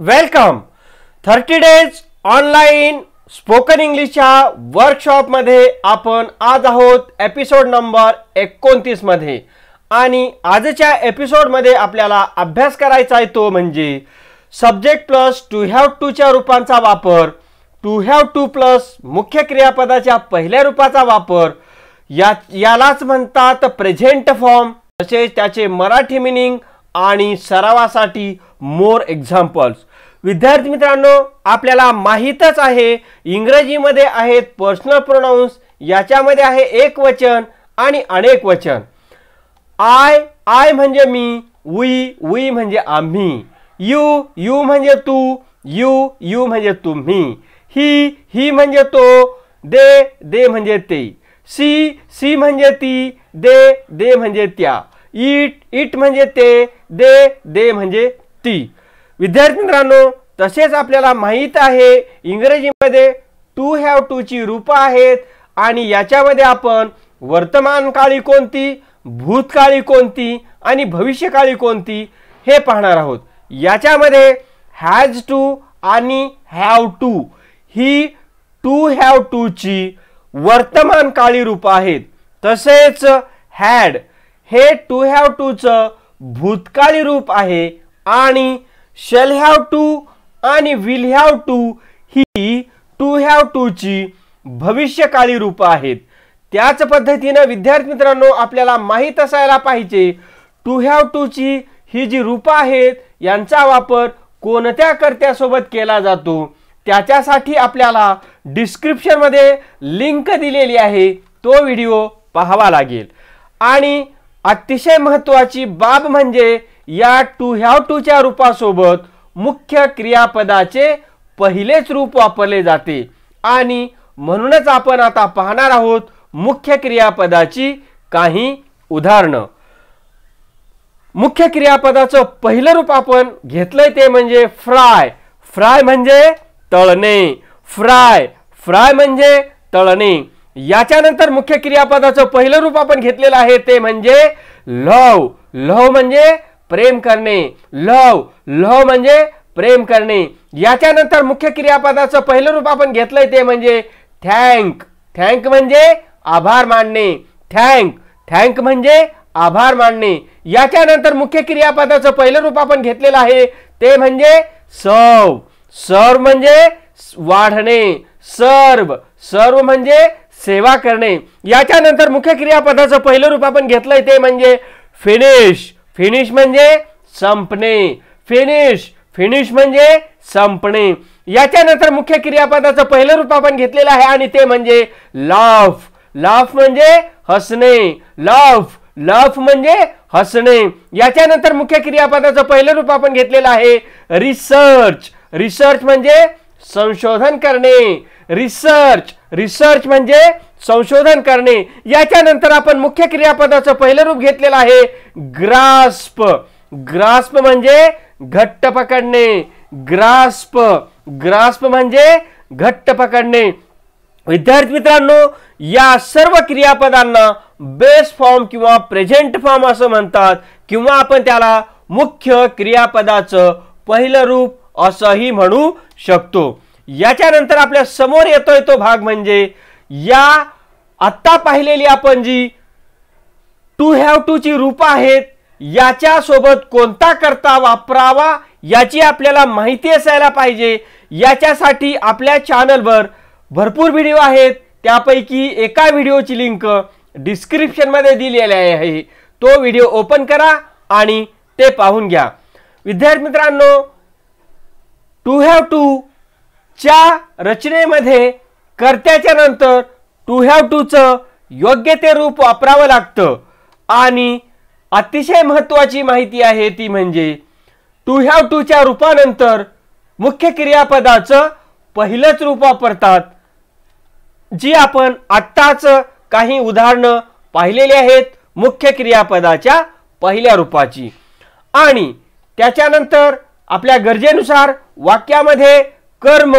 welcome thirty days online spoken इंग्लिशच्या वर्कशॉपमध्ये आपण आज आहोत एपिसोड नंबर मध्ये आणि आजच्या एपिसोडमध्ये आपल्याला अभ्यास करायचा आहे तो म्हणजे सब्जेक्ट प्लस टू हॅव टूच्या रूपांचा वापर टू हॅव टू प्लस मुख्य क्रियापदाच्या पहिल्या रूपाचा वापर या यालाच म्हणतात प्रेझेंट फॉर्म तसेच त्याचे मराठी मिनिंग आणि सरावासाठी मोर एक्झाम्पल्स विद्यार्थी मित्रांनो आपल्याला माहीतच आहे इंग्रजीमध्ये आहेत पर्सनल प्रोनाऊन्स याच्यामध्ये आहे एक वचन आणि अनेक वचन आय आय म्हणजे मी वी वी म्हणजे आम्ही यू यू म्हणजे तू यू यू म्हणजे तुम्ही ही ही म्हणजे तो दे दे म्हणजे ते सी सी म्हणजे ती दे दे म्हणजे त्या इट इट म्हणजे ते दे दे म्हणजे ती विद्यार्थी मित्रांनो तसेच आपल्याला माहीत आहे इंग्रजीमध्ये टू हॅव टूची रूपं आहेत आणि याच्यामध्ये आपण वर्तमानकाळी कोणती भूतकाळी कोणती आणि भविष्यकाळी कोणती हे पाहणार आहोत याच्यामध्ये हॅज टू आणि हॅव टू ही टू हॅव टूची वर्तमानकाळी रूप आहेत तसेच हॅड हे टू हॅव टूचं भूतकाळी रूप आहे आणि शेल हॅव टू आणि विल हॅव टू ही टू हॅव टूची भविष्यकाळी रूपं आहेत त्याच पद्धतीनं विद्यार्थी मित्रांनो आपल्याला माहीत असायला पाहिजे टू हॅव टूची ही जी रूपं आहेत यांचा वापर कोणत्या कर्त्यासोबत केला जातो त्याच्यासाठी आपल्याला डिस्क्रिप्शनमध्ये लिंक दिलेली आहे तो व्हिडिओ पाहावा लागेल आणि अतिशय महत्त्वाची बाब म्हणजे या टू ह्याव टूच्या रूपासोबत मुख्य क्रियापदाचे पहिलेच रूप वापरले जाते आणि म्हणूनच आपण आता पाहणार आहोत मुख्य क्रियापदाची काही उदाहरणं मुख्य क्रियापदाचं पहिलं रूप आपण घेतलंय ते म्हणजे फ्राय फ्राय म्हणजे तळणे फ्राय फ्राय म्हणजे तळणे याच्यानंतर मुख्य क्रियापदाचं पहिलं रूप आपण घेतलेलं आहे ते म्हणजे लव लव म्हणजे प्रेम करणे लव लव म्हणजे प्रेम करणे याच्यानंतर मुख्य क्रियापदाचं पहिलं रूप आपण घेतलंय ते म्हणजे थँक थँक म्हणजे आभार मानणे थँक थँक म्हणजे आभार मानणे याच्यानंतर मुख्य क्रियापदाचं पहिलं रूप आपण घेतलेलं आहे ते म्हणजे सव सर्व म्हणजे वाढणे सर्व सर्व म्हणजे सेवा करणे याच्यानंतर मुख्य क्रियापदाचं पहिलं रूप आपण घेतलंय ते म्हणजे फिनिश फिनिश म्हणजे संपणे फिनिश फिनिश म्हणजे संपणे याच्यानंतर मुख्य क्रियापदाचं पहिलं रूप आपण घेतलेलं आहे आणि ते म्हणजे लाफ लाफ म्हणजे हसणे लाफ लाफ म्हणजे हसणे याच्यानंतर मुख्य क्रियापदाचं पहिलं रूप आपण घेतलेलं आहे रिसर्च रिसर्च म्हणजे संशोधन करणे रिसर्च रिसर्च म्हणजे संशोधन करणे याच्यानंतर आपण मुख्य क्रियापदाचं पहिलं रूप घेतलेलं आहे ग्रास्प ग्रास्प म्हणजे घट्ट पकडणे ग्रास्प ग्रास्प म्हणजे घट्ट पकडणे विद्यार्थी मित्रांनो या सर्व क्रियापदांना बेस फॉर्म किंवा प्रेझेंट फॉर्म असं म्हणतात किंवा आपण त्याला मुख्य क्रियापदाचं पहिलं रूप असंही म्हणू शकतो याच्यानंतर आपल्या समोर येतोय तो भाग म्हणजे या आत्ता पाहिलेली आपण जी टू हॅव टू ची रूप आहेत याच्या सोबत कोणता करता वापरावा याची आपल्याला माहिती असायला पाहिजे याच्यासाठी आपल्या चॅनलवर भरपूर व्हिडिओ आहेत त्यापैकी एका व्हिडिओची लिंक डिस्क्रिप्शनमध्ये दिलेली आहे तो व्हिडिओ ओपन करा आणि ते पाहून घ्या विद्यार्थी मित्रांनो टू हॅव टू च्या रचनेमध्ये कर्त्याच्या नंतर टू हॅव टूचं योग्य ते रूप वापरावं लागतं आणि अतिशय महत्त्वाची माहिती आहे ती म्हणजे टू हॅव टूच्या रूपानंतर मुख्य क्रियापदाचं पहिलंच रूप वापरतात जी आपण आत्ताच काही उदाहरणं पाहिलेली आहेत मुख्य क्रियापदाच्या पहिल्या रूपाची आणि त्याच्यानंतर आपल्या गरजेनुसार वाक्यामध्ये कर्म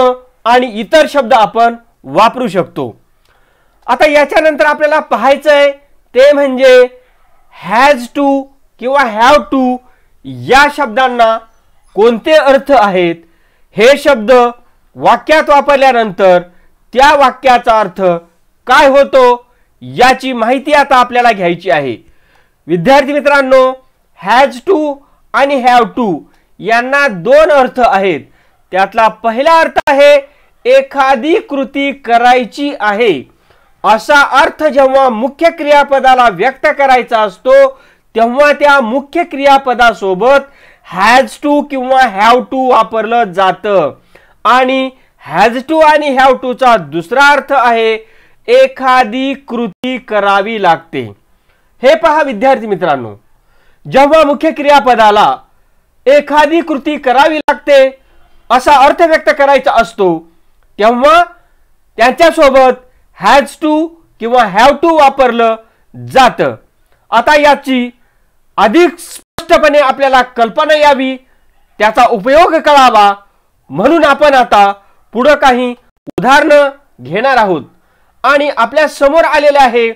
आणि इतर शब्द आपण वापरू शकतो आता याच्यानंतर आपल्याला पाहायचं आहे ते म्हणजे हॅज टू किंवा हॅव टू या शब्दांना कोणते अर्थ आहेत हे शब्द वाक्यात वापरल्यानंतर त्या वाक्याचा अर्थ काय होतो याची माहिती आता आपल्याला घ्यायची आहे विद्यार्थी मित्रांनो हॅज टू आणि हॅव टू यांना दोन अर्थ आहेत त्यातला पहिला अर्थ आहे एखादी कृती करायची आहे असा अर्थ जेव्हा मुख्य क्रियापदाला व्यक्त करायचा असतो तेव्हा त्या मुख्य क्रियापदासोबत हॅज टू किंवा हॅव टू वापरलं जातं आणि हॅज टू आणि हॅव टूचा दुसरा अर्थ आहे एखादी कृती करावी लागते हे पहा विद्यार्थी मित्रांनो जेव्हा मुख्य क्रियापदाला एखादी कृती करावी लागते असा अर्थ व्यक्त करायचा असतो तेव्हा त्यांच्यासोबत हॅज टू किंवा हॅव टू वापरलं जातं आता याची अधिक स्पष्टपणे आपल्याला कल्पना यावी त्याचा उपयोग कळावा म्हणून आपण आता पुढं काही उदाहरणं घेणार आहोत आणि आपल्या समोर आलेले आहे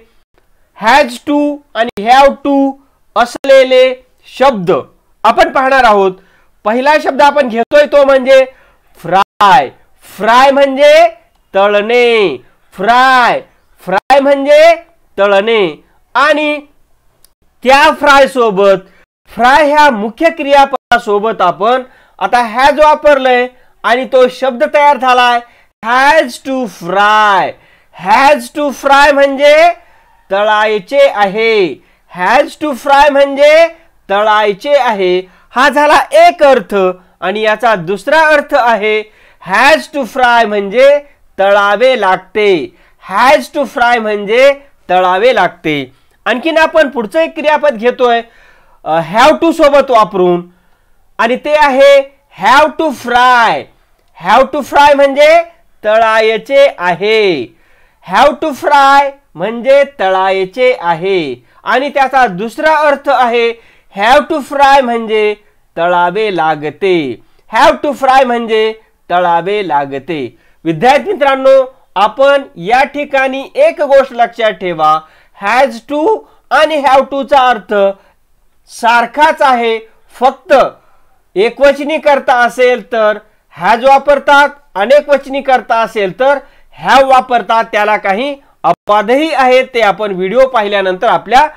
हॅज टू आणि हॅव टू असलेले शब्द आपण पाहणार आहोत पहिला शब्द आपण घेतोय तो म्हणजे फ्राय फ्राय म्हणजे तळणे फ्राय फ्राय म्हणजे तळणे आणि त्या फ्राय सोबत फ्राय ह्या मुख्य क्रियापदासोबत आपण आता हॅज वापरलंय आणि तो शब्द तयार झालाय has to fry has to fry म्हणजे तळायचे आहे हॅज टू फ्राय म्हणजे तळायचे आहे हा झाला एक अर्थ आणि याचा दुसरा अर्थ आहे हॅज टू फ्राय म्हणजे तळावे लागते हॅज टू फ्राय म्हणजे तळावे लागते आणखीन आपण पुढचं एक क्रियापद घेतोय हॅव टू सोबत वापरून आणि ते आहे have to fry have to fry म्हणजे तळायचे आहे हॅव टू फ्राय म्हणजे तळायचे आहे आणि त्याचा दुसरा अर्थ आहे हॅव टू फ्राय म्हणजे तळावे लागते हॅव टू फ्राय म्हणजे तळावे लागते विद्यार्थी मित्रांनो आपण या ठिकाणी एक गोष्ट लक्षात ठेवा हॅज टू आणि हॅव चा अर्थ सारखाच आहे फक्त एकवचनी करता असेल तर हॅज वापरतात अनेकवचनी करता असेल तर हॅव वापरतात त्याला काही अपवादही आहेत ते आपण व्हिडिओ पाहिल्यानंतर आपल्या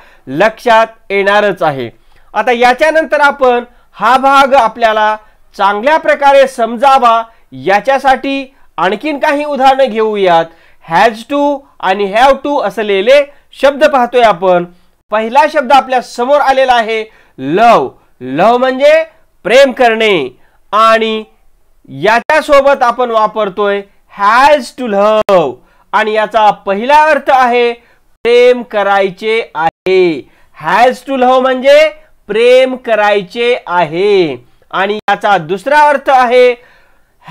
लक्षात येणारच आहे आता याच्यानंतर आपण हा भाग आपल्याला चांगल्या प्रकारे समजावा याच्यासाठी आणखीन काही उदाहरणं घेऊयात हॅज टू आणि हॅव टू असलेले शब्द पाहतोय आपण पहिला शब्द आपल्या समोर आलेला आहे लव लव म्हणजे प्रेम करणे आणि याच्यासोबत आपण वापरतोय हॅज टू लव आणि याचा पहिला अर्थ आहे प्रेम करायचे आहे हॅज टू लव म्हणजे प्रेम करायचे आहे आणि याचा दुसरा अर्थ आहे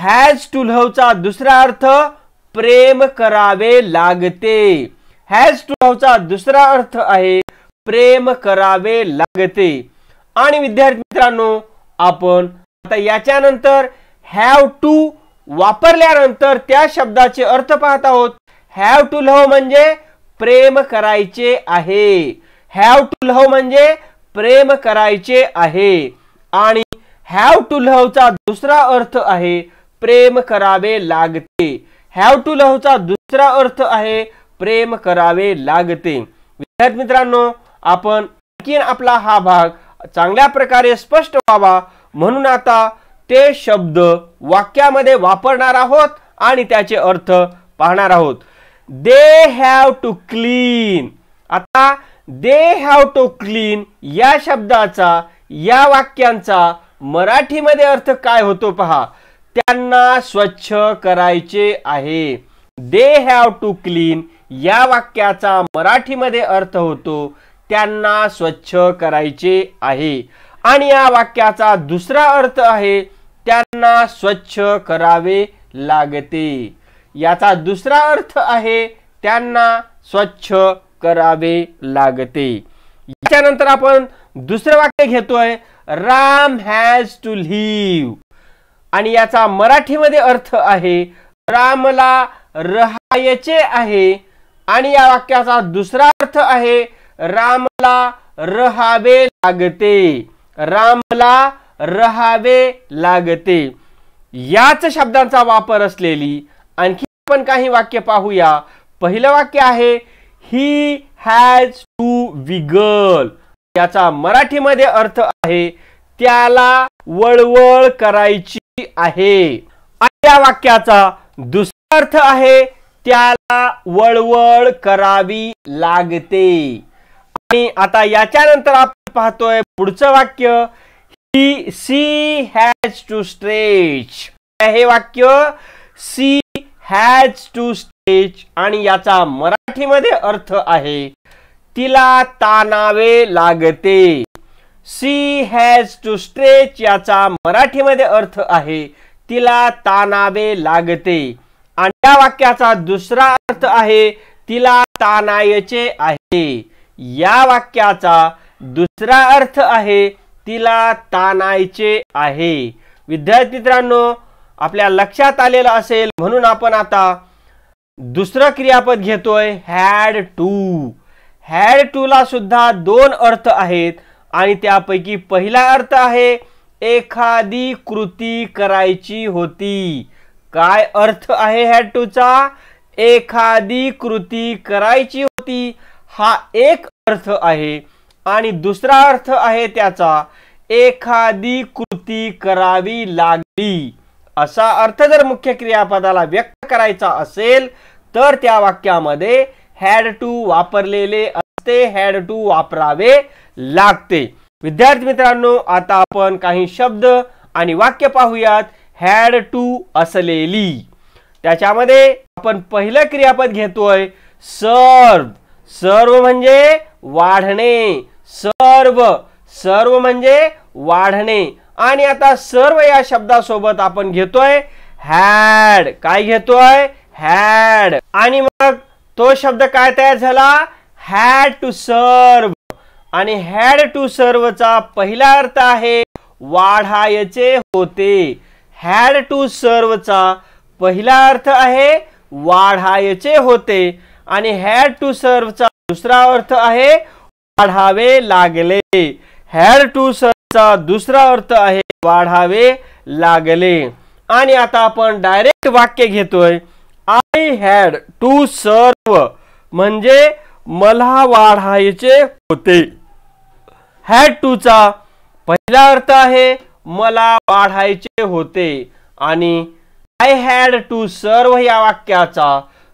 हॅज टू लव्हचा दुसरा अर्थ प्रेम करावे लागते हॅज टू लव्हचा दुसरा अर्थ आहे प्रेम करावे लागते आणि विद्यार्थी मित्रांनो आपण आता याच्यानंतर हॅव टू वापरल्यानंतर त्या शब्दाचे अर्थ पाहत आहोत हॅव टू लव्ह म्हणजे प्रेम करायचे आहे हॅव टू लव्ह म्हणजे प्रेम करायचे आहे आणि हॅव टू लव्हचा दुसरा अर्थ आहे प्रेम करावे लागते हॅव टू लव्हचा दुसरा अर्थ आहे प्रेम करावे लागते विद्यार्थी मित्रांनो आपण आणखी आपला हा भाग चांगल्या प्रकारे स्पष्ट व्हावा म्हणून आता ते शब्द वाक्यामध्ये वापरणार आहोत आणि त्याचे अर्थ पाहणार आहोत दे हॅव टू क्लीन आता दे हॅव टू क्लीन या शब्दाचा या वाक्यांचा मराठीमध्ये अर्थ काय होतो पहा त्यांना स्वच्छ करायचे आहे दे हॅव टू क्लीन या वाक्याचा मराठीमध्ये अर्थ होतो त्यांना स्वच्छ करायचे आहे आणि या वाक्याचा दुसरा अर्थ आहे त्यांना स्वच्छ करावे लागते याचा दुसरा अर्थ आहे त्यांना स्वच्छ करावे लागते याच्यानंतर आपण दुसरं वाक्य घेतोय राम हॅज टू लिव्ह आणि याचा मराठीमध्ये अर्थ आहे रामला रहायचे आहे आणि या वाक्याचा दुसरा अर्थ आहे रामला रहावे लागते रामला रहावे लागते याच शब्दांचा वापर असलेली आणखी आपण काही वाक्य पाहूया पहिलं वाक्य आहे ही हॅज टू विगल याचा मराठीमध्ये अर्थ आहे त्याला वळवळ करायची आहे या वाक्याचा दुसरा अर्थ आहे त्याला वळवळ करावी लागते आणि आता याच्यानंतर आपण पाहतोय पुढचं वाक्य he she has to stretch हे वाक्य सी हॅज टू स्ट्रेच आणि याचा मराठीमध्ये अर्थ आहे तिला तानावे लागते सी हॅज टू स्ट्रेच याचा मराठीमध्ये अर्थ आहे तिला तानावे लागते आणि या वाक्याचा दुसरा अर्थ आहे तिला तानायचे आहे या वाक्याचा दुसरा अर्थ आहे तिला तानायचे आहे विद्यार्थी मित्रांनो आपल्या लक्षात आलेलं असेल म्हणून आपण आता दुसरं क्रियापद घेतोय हॅड टू हॅड टू ला सुद्धा दोन अर्थ आहेत आणि त्यापैकी पहिला अर्थ आहे एखादी कृती करायची होती काय अर्थ आहे ह्या टूचा एखादी कृती करायची होती हा एक अर्थ आहे आणि दुसरा अर्थ आहे त्याचा एखादी कृती करावी लागली असा अर्थ जर मुख्य क्रियापदाला व्यक्त करायचा असेल तर त्या वाक्यामध्ये हॅड टू वापरलेले ते हॅड टू वापरावे लागते विद्यार्थी मित्रांनो आता आपण काही शब्द आणि वाक्य पाहूयात हॅड टू असलेली त्याच्यामध्ये आपण पहिलं क्रियापद घेतोय सर्व सर्व म्हणजे वाढणे सर्व सर्व म्हणजे वाढणे आणि आता सर्व या शब्दासोबत आपण घेतोय हॅड काय घेतोय हॅड आणि मग तो शब्द काय तयार झाला हॅड टू सर्व आणि हॅड टू सर्वचा पहिला अर्थ आहे वाढायचे होते हॅड टू सर्वचा पहिला अर्थ आहे वाढायचे होते आणि हॅड टू चा दुसरा अर्थ आहे वाढावे लागले हॅड टू सर्वचा दुसरा अर्थ आहे वाढावे लागले आणि आता आपण डायरेक्ट वाक्य घेतोय आय हॅड टू सर्व म्हणजे मला वाढायचे होते हॅड टू चा पहिला अर्थ आहे मला वाढायचे होते आणि आय हॅड टू सर्व या वाक्याचा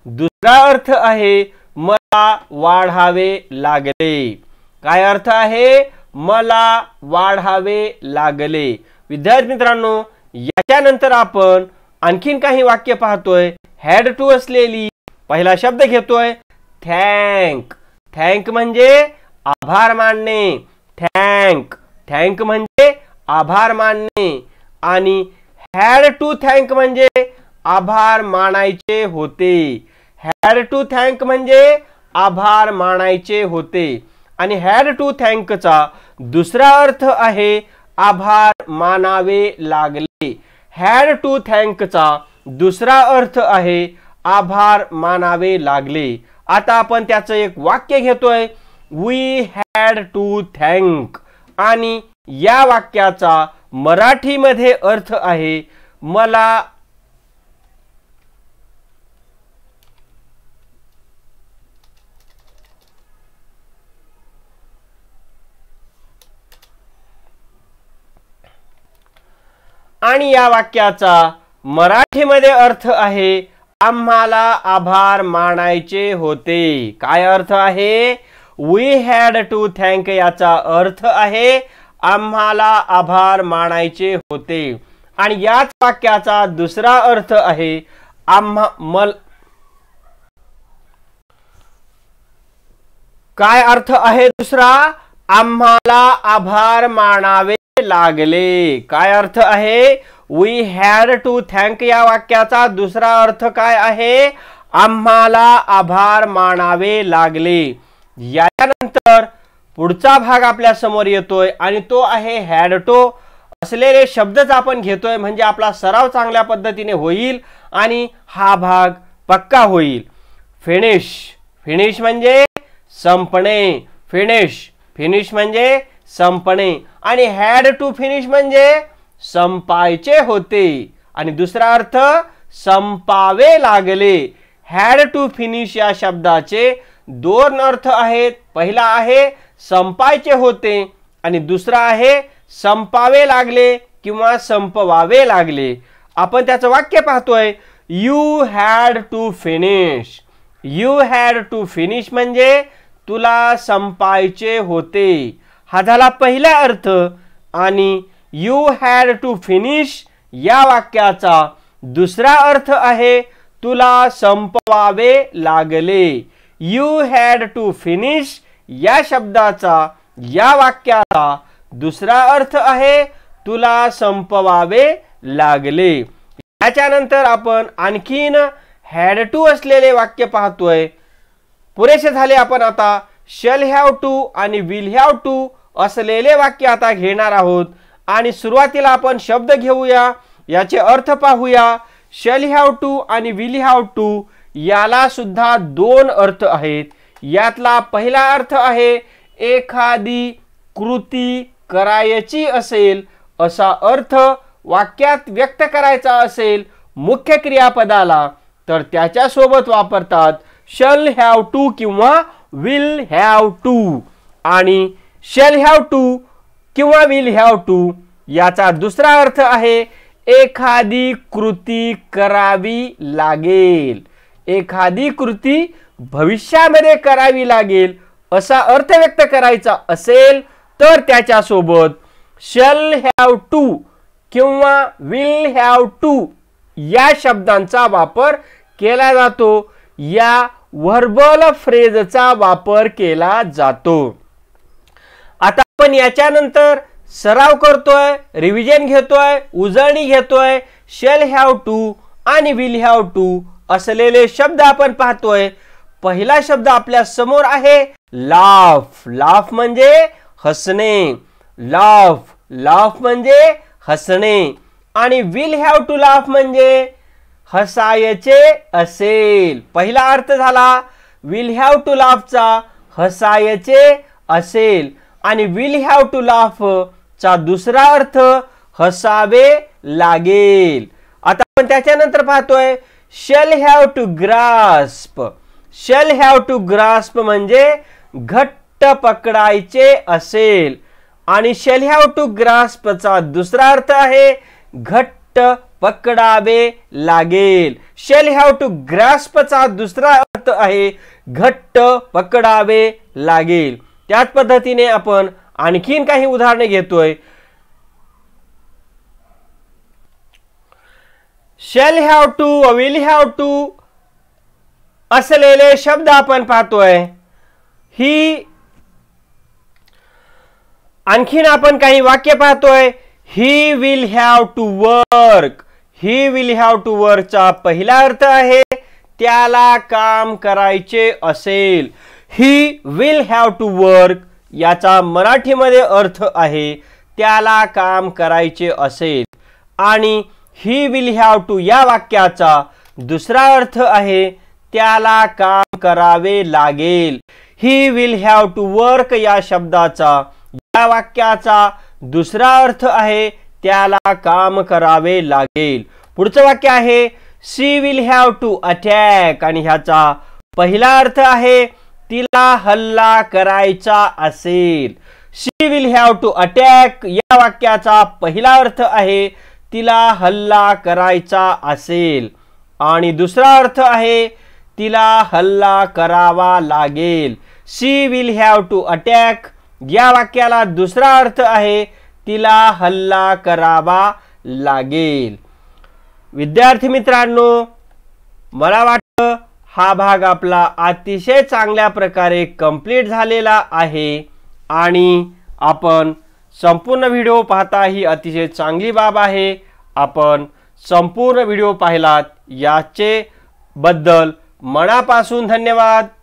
दुसरा अर्थ आहे मला वाढावे लागले काय अर्थ आहे मला वाढावे लागले विद्यार्थी मित्रांनो याच्यानंतर आपण आणखीन काही वाक्य पाहतोय हॅड टू असलेली पहिला शब्द घेतोय थँक थँक म्हणजे आभार मानणे थँक थँक म्हणजे आभार मानणे आणि हॅड टू थँक म्हणजे आभार मानायचे होते हॅड टू थँक म्हणजे आभार मानायचे होते आणि हॅड टू थँकचा दुसरा अर्थ आहे आभार मानावे लागले हॅड टू थँकचा दुसरा अर्थ आहे आभार मानावे लागले आता आपण त्याचं एक वाक्य घेतोय वी हॅड टू थँक आणि या वाक्याचा मराठीमध्ये अर्थ आहे मला आणि या वाक्याचा मराठीमध्ये अर्थ आहे आम्हाला आभार मानायचे होते काय अर्थ आहे वी हॅड टू थँक याचा अर्थ आहे आम्हाला आभार मानायचे होते आणि याच वाक्याचा दुसरा अर्थ आहे आम्हा मल काय अर्थ आहे दुसरा आम्हाला आभार मानावे लागले काय अर्थ आहे वी हॅड टू थँक या वाक्याचा दुसरा अर्थ काय आहे आम्हाला आभार मानावे लागले याच्यानंतर पुढचा भाग आपल्या समोर येतोय आणि तो आहे हॅड टू असलेले शब्दच आपण घेतोय म्हणजे आपला सराव चांगल्या पद्धतीने होईल आणि हा भाग पक्का होईल फिनिश फिनिश म्हणजे संपणे फिनिश फिनिश म्हणजे संपणे आणि हॅड टू फिनिश म्हणजे संपायचे होते आणि दुसरा अर्थ संपावे लागले हॅड टू फिनिश या शब्दाचे दोन अर्थ आहेत पहिला आहे संपायचे होते आणि दुसरा आहे संपावे लागले किंवा संपवावे लागले आपण त्याचं वाक्य पाहतोय you had to finish you had to finish म्हणजे तुला संपायचे होते हा झाला पहिला अर्थ आणि यू हॅड टू फिनिश या वाक्याचा दुसरा अर्थ आहे तुला संपवावे लागले यू हॅड टू फिनिश या शब्दाचा या वाक्याचा दुसरा अर्थ आहे तुला संपवावे लागले याच्यानंतर आपण आणखीन हॅड टू असलेले वाक्य पाहतोय पुरेसे झाले आपण आता शल हॅव टू आणि विल हॅव टू असलेले वाक्य आता घेणार आहोत आणि सुरुवातीला आपण शब्द घेऊया याचे अर्थ पाहूया शल हॅव टू आणि विल हॅव टू याला सुद्धा दोन अर्थ आहेत यातला पहिला अर्थ आहे एखादी कृती करायची असेल असा अर्थ वाक्यात व्यक्त करायचा असेल मुख्य क्रियापदाला तर त्याच्यासोबत वापरतात शल हॅव टू किंवा विल हॅव टू आणि शेल हॅव टू किंवा विल हॅव टू याचा दुसरा अर्थ आहे एखादी कृती करावी लागेल एखादी कृती भविष्यामध्ये करावी लागेल असा अर्थ व्यक्त करायचा असेल तर त्याच्यासोबत शल हॅव टू किंवा विल हॅव टू या शब्दांचा वापर केला जातो या व्हर्बल फ्रेजचा वापर केला जातो आता आपण याच्यानंतर सराव करतोय रिव्हिजन घेतोय उजळणी घेतोय शेल हॅव टू आणि विल हॅव टू असलेले शब्द आपण पाहतोय पहिला शब्द आपल्या समोर आहे लाफ लाफ म्हणजे हसणे लाफ लाफ म्हणजे हसणे आणि विल हॅव टू लाफ म्हणजे हसायचे असेल पहिला अर्थ झाला विल हॅव टू लाफचा हसायचे असेल आणि विल हॅव टू लाफ चा दुसरा अर्थ हसावे लागेल आता आपण त्याच्यानंतर पाहतोय shall have to grasp shall have to grasp म्हणजे घट्ट पकडायचे असेल आणि शेल हॅव टू चा दुसरा अर्थ आहे घट्ट पकडावे लागेल शेल हॅव टू ग्रॅस्पचा दुसरा अर्थ आहे घट्ट पकडावे लागेल त्याच पद्धतीने आपण आणखीन काही उदाहरणे घेतोय shall have to will have to असलेले शब्द आपण पाहतोय ही आणखीन आपण काही वाक्य पाहतोय he will have to work he will have to वरचा पहिला अर्थ आहे त्याला काम करायचे असेल he will have to work याचा मराठीमध्ये अर्थ आहे त्याला काम करायचे असेल आणि ही विल हॅव टू या वाक्याचा दुसरा अर्थ आहे त्याला काम करावे लागेल he will have to work या शब्दाचा या वाक्याचा दुसरा अर्थ आहे त्याला काम करावे लागेल पुढचं वाक्य आहे she will have to attack आणि ह्याचा पहिला अर्थ आहे तिला हल्ला करायचा असेल she will have to attack या वाक्याचा पहिला अर्थ आहे तिला हल्ला करायचा असेल आणि दुसरा अर्थ आहे तिला हल्ला करावा लागेल she will have to attack या वाक्याला दुसरा अर्थ आहे तिला हल्ला करावा लागेल विद्यार्थी मित्रांनो मला वाटतं हा भाग आपला अतिशय चांगल्या प्रकारे कंप्लीट झालेला आहे आणि आपण संपूर्ण व्हिडिओ पाहता ही अतिशय चांगली बाब आहे आपण संपूर्ण व्हिडिओ पाहिलात याचे बद्दल मनापासून धन्यवाद